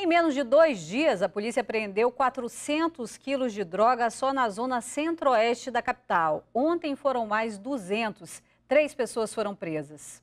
Em menos de dois dias, a polícia apreendeu 400 quilos de droga só na zona centro-oeste da capital. Ontem foram mais 200. Três pessoas foram presas.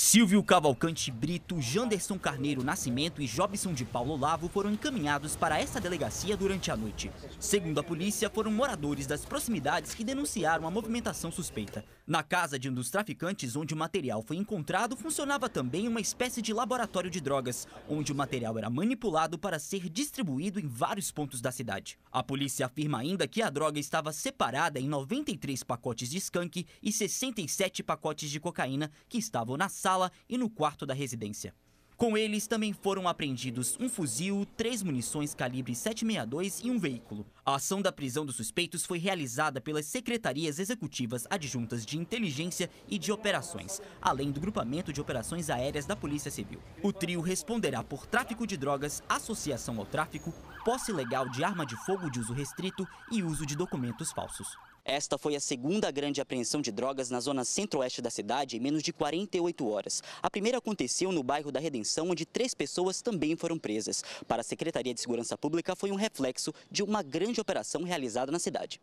Silvio Cavalcante Brito, Janderson Carneiro Nascimento e Jobson de Paulo Lavo foram encaminhados para essa delegacia durante a noite. Segundo a polícia, foram moradores das proximidades que denunciaram a movimentação suspeita. Na casa de um dos traficantes onde o material foi encontrado, funcionava também uma espécie de laboratório de drogas, onde o material era manipulado para ser distribuído em vários pontos da cidade. A polícia afirma ainda que a droga estava separada em 93 pacotes de skunk e 67 pacotes de cocaína que estavam na sala sala e no quarto da residência. Com eles também foram apreendidos um fuzil, três munições calibre 762 e um veículo. A ação da prisão dos suspeitos foi realizada pelas secretarias executivas adjuntas de inteligência e de operações, além do grupamento de operações aéreas da Polícia Civil. O trio responderá por tráfico de drogas, associação ao tráfico, posse legal de arma de fogo de uso restrito e uso de documentos falsos. Esta foi a segunda grande apreensão de drogas na zona centro-oeste da cidade em menos de 48 horas. A primeira aconteceu no bairro da Redenção, onde três pessoas também foram presas. Para a Secretaria de Segurança Pública, foi um reflexo de uma grande operação realizada na cidade.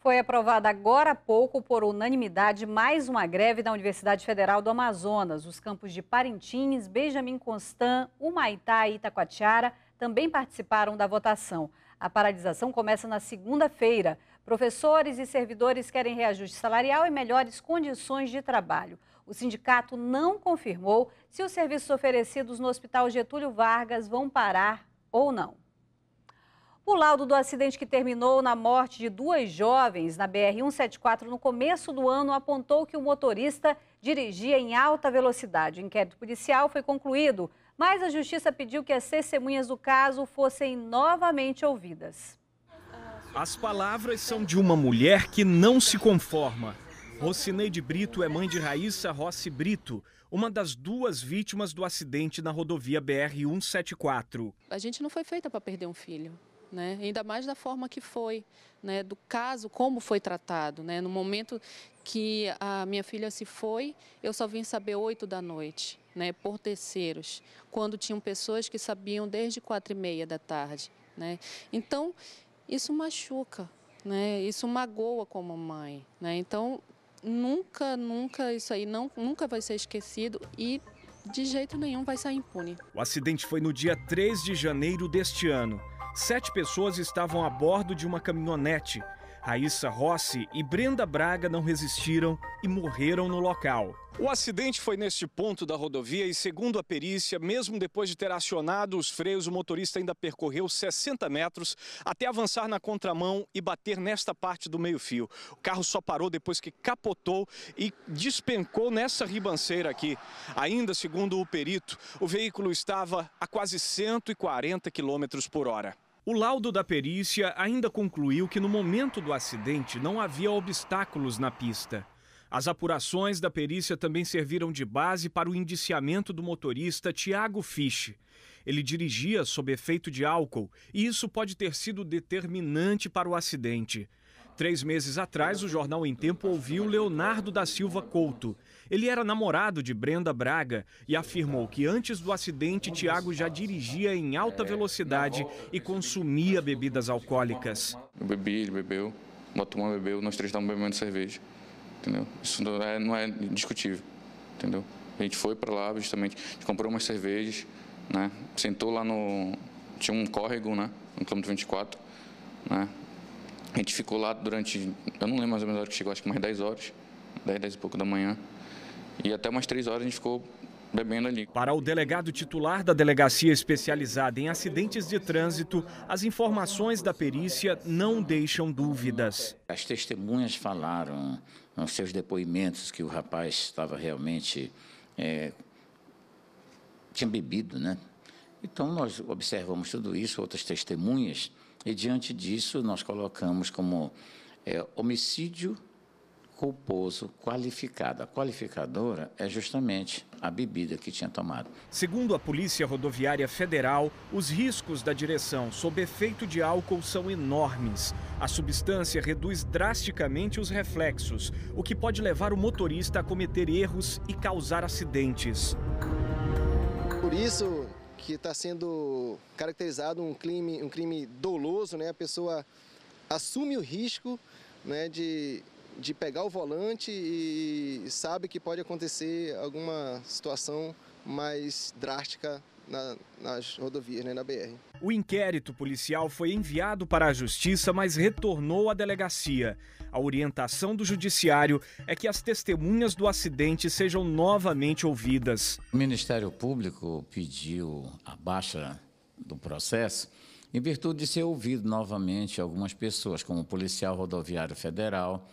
Foi aprovada agora há pouco, por unanimidade, mais uma greve da Universidade Federal do Amazonas. Os campos de Parintins, Benjamin Constant, Humaitá e Itacoatiara também participaram da votação. A paralisação começa na segunda-feira. Professores e servidores querem reajuste salarial e melhores condições de trabalho. O sindicato não confirmou se os serviços oferecidos no Hospital Getúlio Vargas vão parar ou não. O laudo do acidente que terminou na morte de duas jovens na BR-174 no começo do ano apontou que o motorista dirigia em alta velocidade. O inquérito policial foi concluído mas a justiça pediu que as testemunhas do caso fossem novamente ouvidas. As palavras são de uma mulher que não se conforma. Rocineide Brito é mãe de Raíssa Rossi Brito, uma das duas vítimas do acidente na rodovia BR-174. A gente não foi feita para perder um filho. Né? Ainda mais da forma que foi, né? Do caso como foi tratado, né? No momento que a minha filha se foi, eu só vim saber oito da noite né, por terceiros, quando tinham pessoas que sabiam desde quatro e meia da tarde. Né? Então, isso machuca, né? isso magoa como mãe. Né? Então, nunca, nunca, isso aí não, nunca vai ser esquecido e de jeito nenhum vai sair impune. O acidente foi no dia 3 de janeiro deste ano. Sete pessoas estavam a bordo de uma caminhonete Raíssa Rossi e Brenda Braga não resistiram e morreram no local. O acidente foi neste ponto da rodovia e, segundo a perícia, mesmo depois de ter acionado os freios, o motorista ainda percorreu 60 metros até avançar na contramão e bater nesta parte do meio-fio. O carro só parou depois que capotou e despencou nessa ribanceira aqui. Ainda segundo o perito, o veículo estava a quase 140 km por hora. O laudo da perícia ainda concluiu que no momento do acidente não havia obstáculos na pista. As apurações da perícia também serviram de base para o indiciamento do motorista Tiago Fisch. Ele dirigia sob efeito de álcool e isso pode ter sido determinante para o acidente. Três meses atrás, o jornal Em Tempo ouviu Leonardo da Silva Couto. Ele era namorado de Brenda Braga e afirmou que antes do acidente, Tiago já dirigia em alta é, velocidade e consumia bebidas alcoólicas. Eu bebi, ele bebeu, o Batman bebeu, nós três estávamos bebendo cerveja, entendeu? Isso não é, não é discutível, entendeu? A gente foi para lá, justamente, a gente comprou umas cervejas, né? Sentou lá no... tinha um córrego, né? No quilômetro 24, né? A gente ficou lá durante, eu não lembro mais ou menos a hora que chegou, acho que mais 10 horas. 10, 10 e pouco da manhã. E até umas 3 horas a gente ficou bebendo ali. Para o delegado titular da delegacia especializada em acidentes de trânsito, as informações da perícia não deixam dúvidas. As testemunhas falaram nos ah, seus depoimentos que o rapaz estava realmente. É, tinha bebido, né? Então nós observamos tudo isso, outras testemunhas, e diante disso nós colocamos como é, homicídio culposo, qualificado. A qualificadora é justamente a bebida que tinha tomado. Segundo a Polícia Rodoviária Federal, os riscos da direção sob efeito de álcool são enormes. A substância reduz drasticamente os reflexos, o que pode levar o motorista a cometer erros e causar acidentes. Por isso que está sendo caracterizado um crime, um crime doloso, né? A pessoa assume o risco né, de de pegar o volante e sabe que pode acontecer alguma situação mais drástica na, nas rodovias, né, na BR. O inquérito policial foi enviado para a justiça, mas retornou à delegacia. A orientação do judiciário é que as testemunhas do acidente sejam novamente ouvidas. O Ministério Público pediu a baixa do processo em virtude de ser ouvido novamente algumas pessoas, como o policial rodoviário federal,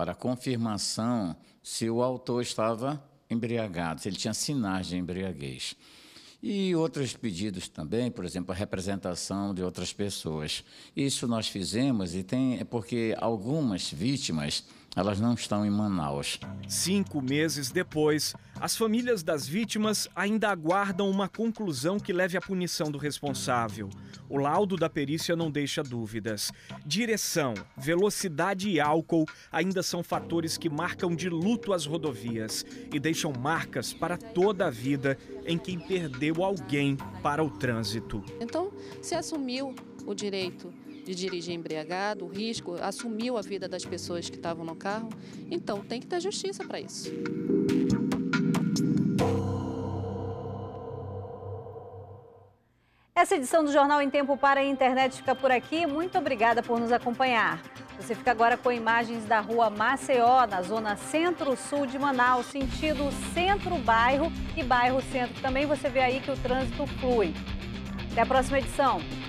para confirmação se o autor estava embriagado, se ele tinha sinais de embriaguez. E outros pedidos também, por exemplo, a representação de outras pessoas. Isso nós fizemos e tem é porque algumas vítimas elas não estão em Manaus. Cinco meses depois, as famílias das vítimas ainda aguardam uma conclusão que leve à punição do responsável. O laudo da perícia não deixa dúvidas. Direção, velocidade e álcool ainda são fatores que marcam de luto as rodovias e deixam marcas para toda a vida em quem perdeu alguém para o trânsito. Então, se assumiu o direito de dirigir embriagado, o risco, assumiu a vida das pessoas que estavam no carro. Então, tem que ter justiça para isso. Essa edição do Jornal em Tempo para a Internet fica por aqui. Muito obrigada por nos acompanhar. Você fica agora com imagens da rua Maceió, na zona centro-sul de Manaus, sentido centro-bairro e bairro-centro. Também você vê aí que o trânsito flui. Até a próxima edição.